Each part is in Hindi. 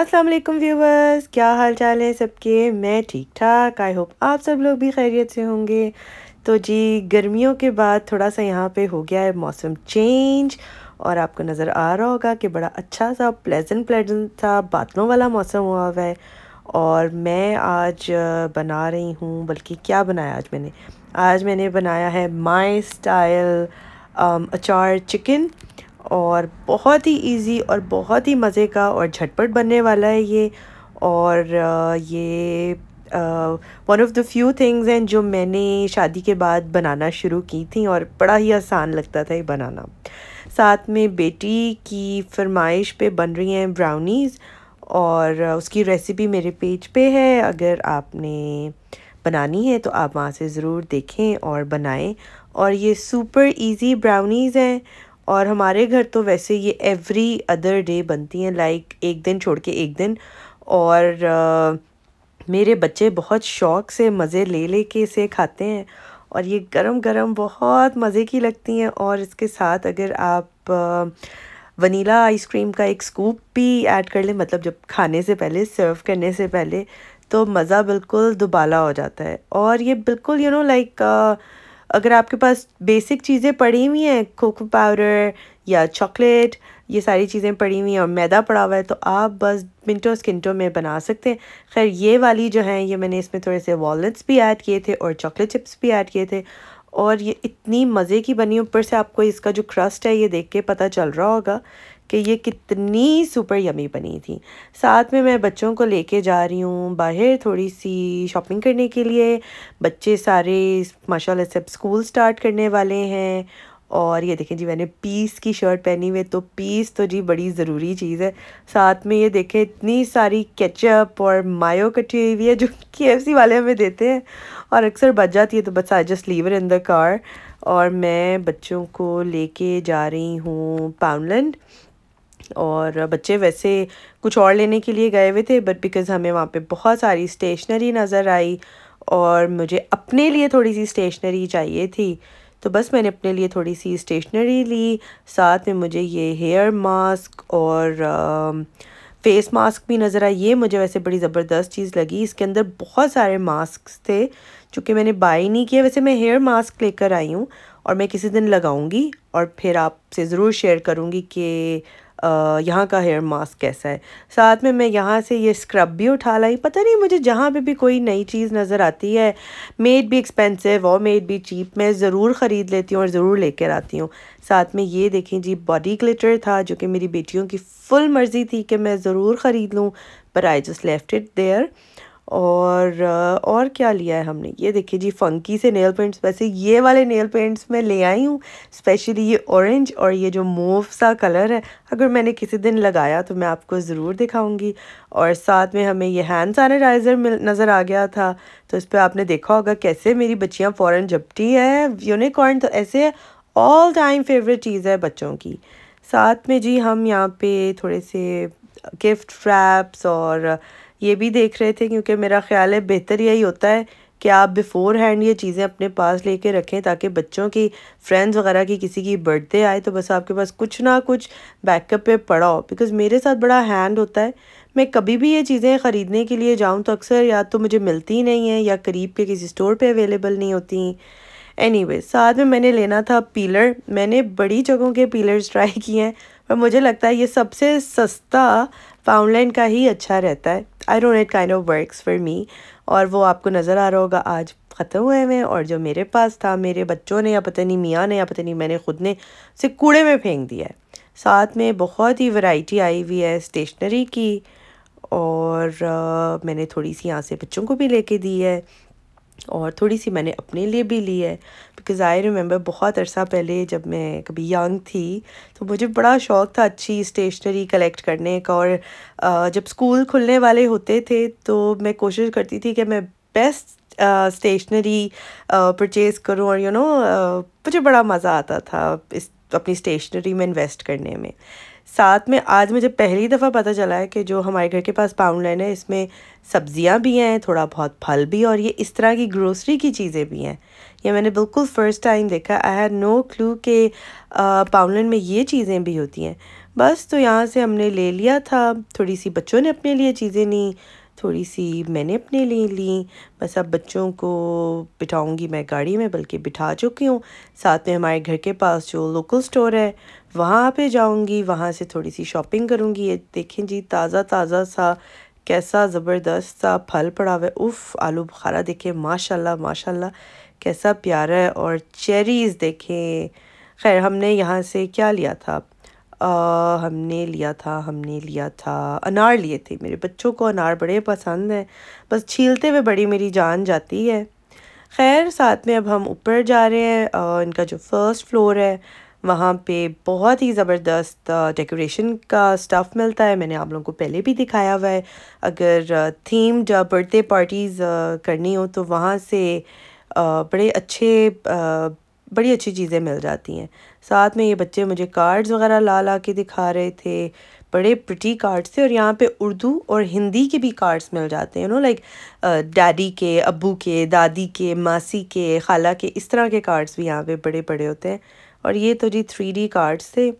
अस्सलाम वालेकुम व्यूवर्स क्या हाल चाल है सबके मैं ठीक ठाक आई होप आप सब लोग भी खैरियत से होंगे तो जी गर्मियों के बाद थोड़ा सा यहाँ पे हो गया है मौसम चेंज और आपको नज़र आ रहा होगा कि बड़ा अच्छा सा प्लेजेंट प्लेजेंट सा बादलों वाला मौसम हुआ हुआ है और मैं आज बना रही हूँ बल्कि क्या बनाया आज मैंने आज मैंने बनाया है माई स्टाइल अचार चिकन और बहुत ही इजी और बहुत ही मज़े का और झटपट बनने वाला है ये और ये one of the few things हैं जो मैंने शादी के बाद बनाना शुरू की थी और बड़ा ही आसान लगता था ये बनाना साथ में बेटी की फरमाइश पे बन रही हैं ब्राउनीज़ और उसकी रेसिपी मेरे पेज पे है अगर आपने बनानी है तो आप वहाँ से ज़रूर देखें और बनाएं और ये सुपर इजी ब्राउनीज़ हैं और हमारे घर तो वैसे ये एवरी अदर डे बनती हैं लाइक एक दिन छोड़ के एक दिन और आ, मेरे बच्चे बहुत शौक से मज़े ले ले के इसे खाते हैं और ये गरम गरम बहुत मज़े की लगती हैं और इसके साथ अगर आप वनीला आइसक्रीम का एक स्कूप भी ऐड कर लें मतलब जब खाने से पहले सर्व करने से पहले तो मज़ा बिल्कुल दुबाला हो जाता है और ये बिल्कुल यू नो लाइक अगर आपके पास बेसिक चीज़ें पड़ी हुई हैं कोको पाउडर या चॉकलेट ये सारी चीज़ें पड़ी हुई हैं और मैदा पड़ा हुआ है तो आप बस मिनटों स्किनटों में बना सकते हैं खैर ये वाली जो है ये मैंने इसमें थोड़े से वॉलट्स भी ऐड किए थे और चॉकलेट चिप्स भी ऐड किए थे और ये इतनी मज़े की बनी ऊपर से आपको इसका जो क्रस्ट है ये देख के पता चल रहा होगा कि ये कितनी सुपर यमी बनी थी साथ में मैं बच्चों को लेके जा रही हूँ बाहर थोड़ी सी शॉपिंग करने के लिए बच्चे सारे माशाल्लाह सब स्कूल स्टार्ट करने वाले हैं और ये देखें जी मैंने पीस की शर्ट पहनी हुई तो पीस तो जी बड़ी ज़रूरी चीज़ है साथ में ये देखें इतनी सारी केचप और मायो कटी हुई है जो के वाले हमें देते हैं और अक्सर बच जाती है तो बस I just leave her in the car और मैं बच्चों को लेके जा रही हूँ पाउंडलैंड और बच्चे वैसे कुछ और लेने के लिए गए हुए थे बट बिकॉज़ हमें वहाँ पे बहुत सारी स्टेशनरी नज़र आई और मुझे अपने लिए थोड़ी सी स्टेशनरी चाहिए थी तो बस मैंने अपने लिए थोड़ी सी स्टेशनरी ली साथ में मुझे ये हेयर मास्क और आ, फेस मास्क भी नज़र आई ये मुझे वैसे बड़ी ज़बरदस्त चीज़ लगी इसके अंदर बहुत सारे मास्क थे चूँकि मैंने बाई नहीं किया वैसे मैं हेयर मास्क लेकर आई हूँ और मैं किसी दिन लगाऊंगी और फिर आपसे ज़रूर शेयर करूँगी कि यहाँ का हेयर मास्क कैसा है साथ में मैं यहाँ से ये स्क्रब भी उठा लाई पता नहीं मुझे जहाँ पे भी कोई नई चीज़ नज़र आती है मेड भी एक्सपेंसिव और मेड भी चीप मैं ज़रूर ख़रीद लेती हूँ और ज़रूर लेकर आती हूँ साथ में ये देखें जी बॉडी ग्लिटर था जो कि मेरी बेटियों की फुल मर्ज़ी थी कि मैं ज़रूर ख़रीद लूँ पर I just left it there और और क्या लिया है हमने ये देखिए जी फंकी से नेल पेंट्स वैसे ये वाले नेल पेंट्स मैं ले आई हूँ स्पेशली ये ऑरेंज और ये जो मूव सा कलर है अगर मैंने किसी दिन लगाया तो मैं आपको ज़रूर दिखाऊंगी और साथ में हमें ये हैंड सैनिटाइज़र मिल नज़र आ गया था तो इस पर आपने देखा होगा कैसे मेरी बच्चियाँ फ़ौरन जपटी है यूनिकॉर्न तो ऐसे ऑल टाइम फेवरेट चीज़ है बच्चों की साथ में जी हम यहाँ पे थोड़े से गिफ्ट फ्रैप्स और ये भी देख रहे थे क्योंकि मेरा ख्याल है बेहतर यही होता है कि आप बिफ़ोर हैंड ये चीज़ें अपने पास लेके रखें ताकि बच्चों की फ्रेंड्स वगैरह की किसी की बर्थडे आए तो बस आपके पास कुछ ना कुछ बैकअप पे पड़ा हो बिकॉज़ मेरे साथ बड़ा हैंड होता है मैं कभी भी ये चीज़ें ख़रीदने के लिए जाऊँ तो अक्सर या तो मुझे मिलती ही नहीं है या करीब के किसी स्टोर पर अवेलेबल नहीं होती एनी anyway, साथ में मैंने लेना था पीलर मैंने बड़ी जगहों के पीलर्स ट्राई किए हैं पर मुझे लगता है ये सबसे सस्ता फाउंडलाइन का ही अच्छा रहता है I don't it kind of works for me और वो आपको नज़र आ रहा होगा आज ख़त्म हुए हुए और जो मेरे पास था मेरे बच्चों ने या पता नहीं मियाँ ने या पता नहीं मैंने ख़ुद ने उसे कूड़े में फेंक दिया है साथ में बहुत ही वैरायटी आई हुई है स्टेशनरी की और आ, मैंने थोड़ी सी यहाँ से बच्चों को भी लेके दी है और थोड़ी सी मैंने अपने लिए भी ली है बिकॉज़ आई रिमेंबर बहुत अरसा पहले जब मैं कभी यंग थी तो मुझे बड़ा शौक़ था अच्छी स्टेशनरी कलेक्ट करने का और जब स्कूल खुलने वाले होते थे तो मैं कोशिश करती थी कि मैं बेस्ट स्टेशनरी परचेज़ करूँ और यू you नो know, मुझे बड़ा मज़ा आता था इस अपनी स्टेशनरी में इन्वेस्ट करने में साथ में आज मुझे पहली दफ़ा पता चला है कि जो हमारे घर के पास पाउंड लाइन है इसमें सब्जियां भी हैं थोड़ा बहुत फल भी और ये इस तरह की ग्रोसरी की चीज़ें भी हैं ये मैंने बिल्कुल फ़र्स्ट टाइम देखा आई हैड नो क्लू के पाउंड लाइन में ये चीज़ें भी होती हैं बस तो यहाँ से हमने ले लिया था थोड़ी सी बच्चों ने अपने लिए चीज़ें ली थोड़ी सी मैंने अपने लिए ली बस अब बच्चों को बिठाऊंगी मैं गाड़ी में बल्कि बिठा चुकी हूँ साथ में हमारे घर के पास जो लोकल स्टोर है वहाँ पे जाऊँगी वहाँ से थोड़ी सी शॉपिंग करूँगी ये देखें जी ताज़ा ताज़ा सा कैसा ज़बरदस्त सा फल पड़ा हुआ है उफ़ आलू बुखारा देखें माशाल्लाह माशाल्लाह कैसा प्यारा है और चेरीज़ देखें खैर हमने यहाँ से क्या लिया था आ, हमने लिया था हमने लिया था अनार लिए थे मेरे बच्चों को अनार बड़े पसंद हैं बस छीलते हुए बड़ी मेरी जान जाती है खैर साथ में अब हम ऊपर जा रहे हैं इनका जो फर्स्ट फ्लोर है वहाँ पे बहुत ही ज़बरदस्त डेकोरेशन का स्टफ़ मिलता है मैंने आप लोगों को पहले भी दिखाया हुआ है अगर थीम्ड बर्थडे पार्टीज़ करनी हो तो वहाँ से बड़े अच्छे बड़ी अच्छी चीज़ें मिल जाती हैं साथ में ये बच्चे मुझे कार्ड्स वगैरह ला ला के दिखा रहे थे बड़े प्रटी कार्ड्स थे और यहाँ पे उर्दू और हिंदी के भी कार्ड्स मिल जाते हैं यू नो लाइक डैडी के अबू के दादी के मासी के खाला के इस तरह के कार्ड्स भी यहाँ पे बड़े बड़े होते हैं और ये तो जी थ्री डी कार्ड्स थे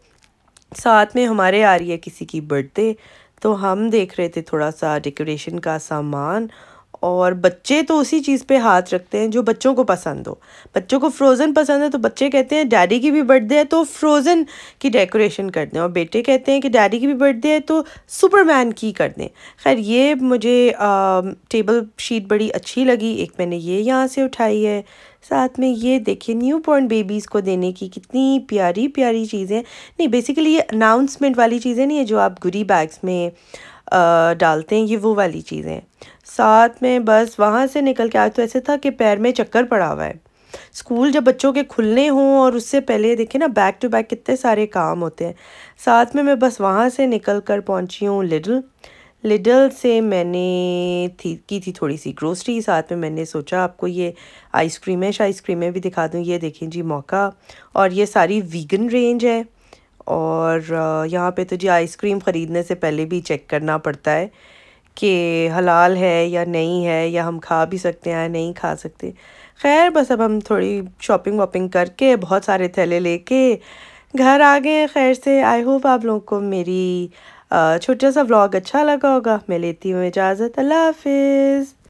साथ में हमारे आ रही है किसी की बर्थडे तो हम देख रहे थे थोड़ा सा डेकोरेशन का सामान और बच्चे तो उसी चीज़ पे हाथ रखते हैं जो बच्चों को पसंद हो बच्चों को फ्रोज़न पसंद है तो बच्चे कहते हैं डैडी की भी बर्थडे है तो फ्रोज़न की डेकोरेशन कर दें और बेटे कहते हैं कि डैडी की भी बर्थडे है तो सुपरमैन की कर दें खैर ये मुझे आ, टेबल शीट बड़ी अच्छी लगी एक मैंने ये यहाँ से उठाई है साथ में ये देखिए न्यू बॉर्न बेबीज़ को देने की कितनी प्यारी प्यारी चीज़ें नहीं बेसिकली ये अनाउंसमेंट वाली चीज़ें नहीं है जो आप गुरी बैग्स में आ, डालते हैं ये वो वाली चीज़ें साथ में बस वहाँ से निकल के आज तो ऐसे था कि पैर में चक्कर पड़ा हुआ है स्कूल जब बच्चों के खुलने हों और उससे पहले देखें ना बैक टू बैक कितने सारे काम होते हैं साथ में मैं बस वहाँ से निकल कर पहुँची हूँ लिडल लिडल से मैंने थी की थी थोड़ी सी ग्रोसरी साथ में मैंने सोचा आपको ये आइसक्रीमें आइसक्रीमें भी दिखा दूँ ये देखें जी मौका और ये सारी वीगन रेंज है और यहाँ पे तो जी आइसक्रीम ख़रीदने से पहले भी चेक करना पड़ता है कि हलाल है या नहीं है या हम खा भी सकते हैं या नहीं खा सकते खैर बस अब हम थोड़ी शॉपिंग वॉपिंग करके बहुत सारे थैले लेके घर आ गए खैर से आई होप आप लोगों को मेरी छोटा सा व्लॉग अच्छा लगा होगा मैं लेती हूँ इजाज़त अल्लाह हाफिज़